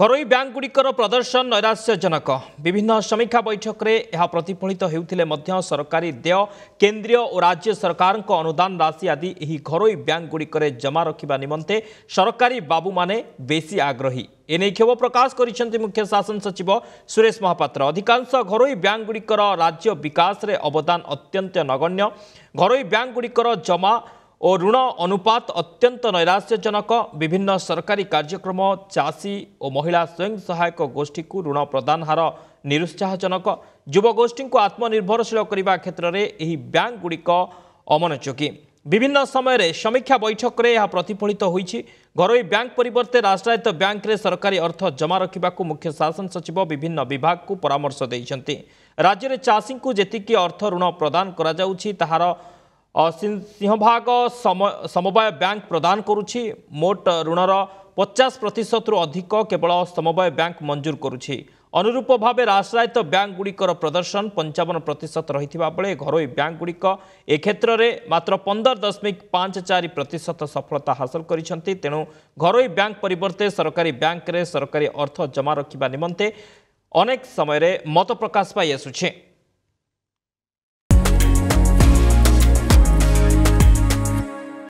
ঘরোই ব্যাঙ্কগুড়ির প্রদর্শন নৈরাশ্যজনক বিভিন্ন সমীক্ষা বৈঠকরে এহা প্রতিফলিত হেউথিলে মধ্য সরকারি দেয় কেন্দ্রীয় ও রাজ্য সরকারক অনুদান রাশি আদি এই ঘরোই ব্যাঙ্কগুড়িকরে জমা রাখা নিমন্তে সরকারি বাবুমানে বেশি আগ্রহী এনে ক্ষোভ প্রকাশ করেছেন মুখ্য শাসন সচিব সুরেশ মহাপাত্র অধিকাংশ ঘরোই ব্যাঙ্কগুড়িকর রাজ্য বিকাশে অবদান অত্যন্ত নগণ্য ঘরোই ব্যাঙ্কগুড়িকর জমা ଓ ଋଣ ଅନୁପାତ ଅତ୍ୟନ୍ତ ନୈରାଶ୍ୟଜନକ ବିଭିନ୍ନ ସରକାରୀ କାର୍ଯ୍ୟକ୍ରମ ଚାଷୀ ଓ ମହିଳା ସ୍ୱୟଂ ସହାୟକ ଗୋଷ୍ଠୀକୁ ଋଣ ପ୍ରଦାନ ହାର ନିରୁତ୍ସାହଜନକ ଯୁବଗୋଷ୍ଠୀଙ୍କୁ ଆତ୍ମନିର୍ଭରଶୀଳ କରିବା କ୍ଷେତ୍ରରେ ଏହି ବ୍ୟାଙ୍କଗୁଡ଼ିକ ଅମନୋଯୋଗୀ ବିଭିନ୍ନ ସମୟରେ ସମୀକ୍ଷା ବୈଠକରେ ଏହା ପ୍ରତିଫଳିତ ହୋଇଛି ଘରୋଇ ବ୍ୟାଙ୍କ ପରିବର୍ତ୍ତେ ରାଷ୍ଟ୍ରାୟତ୍ତ ବ୍ୟାଙ୍କରେ ସରକାରୀ ଅର୍ଥ ଜମା ରଖିବାକୁ ମୁଖ୍ୟ ଶାସନ ସଚିବ ବିଭିନ୍ନ ବିଭାଗକୁ ପରାମର୍ଶ ଦେଇଛନ୍ତି ରାଜ୍ୟରେ ଚାଷୀଙ୍କୁ ଯେତିକି ଅର୍ଥ ଋଣ ପ୍ରଦାନ କରାଯାଉଛି ତାହାର ସିଂହଭାଗ ସମବାୟ ବ୍ୟାଙ୍କ ପ୍ରଦାନ କରୁଛି ମୋଟ ଋଣର ପଚାଶ ପ୍ରତିଶତରୁ ଅଧିକ କେବଳ ସମବାୟ ବ୍ୟାଙ୍କ ମଞ୍ଜୁର କରୁଛି ଅନୁରୂପ ଭାବେ ରାଷ୍ଟ୍ରାୟତ୍ତ ବ୍ୟାଙ୍କଗୁଡ଼ିକର ପ୍ରଦର୍ଶନ ପଞ୍ଚାବନ ପ୍ରତିଶତ ରହିଥିବା ବେଳେ ଘରୋଇ ବ୍ୟାଙ୍କଗୁଡ଼ିକ ଏ କ୍ଷେତ୍ରରେ ମାତ୍ର ପନ୍ଦର ଦଶମିକ ପାଞ୍ଚ ଚାରି ପ୍ରତିଶତ ସଫଳତା ହାସଲ କରିଛନ୍ତି ତେଣୁ ଘରୋଇ ବ୍ୟାଙ୍କ ପରିବର୍ତ୍ତେ ସରକାରୀ ବ୍ୟାଙ୍କରେ ସରକାରୀ ଅର୍ଥ ଜମା ରଖିବା ନିମନ୍ତେ ଅନେକ ସମୟରେ ମତ ପ୍ରକାଶ ପାଇଆସୁଛି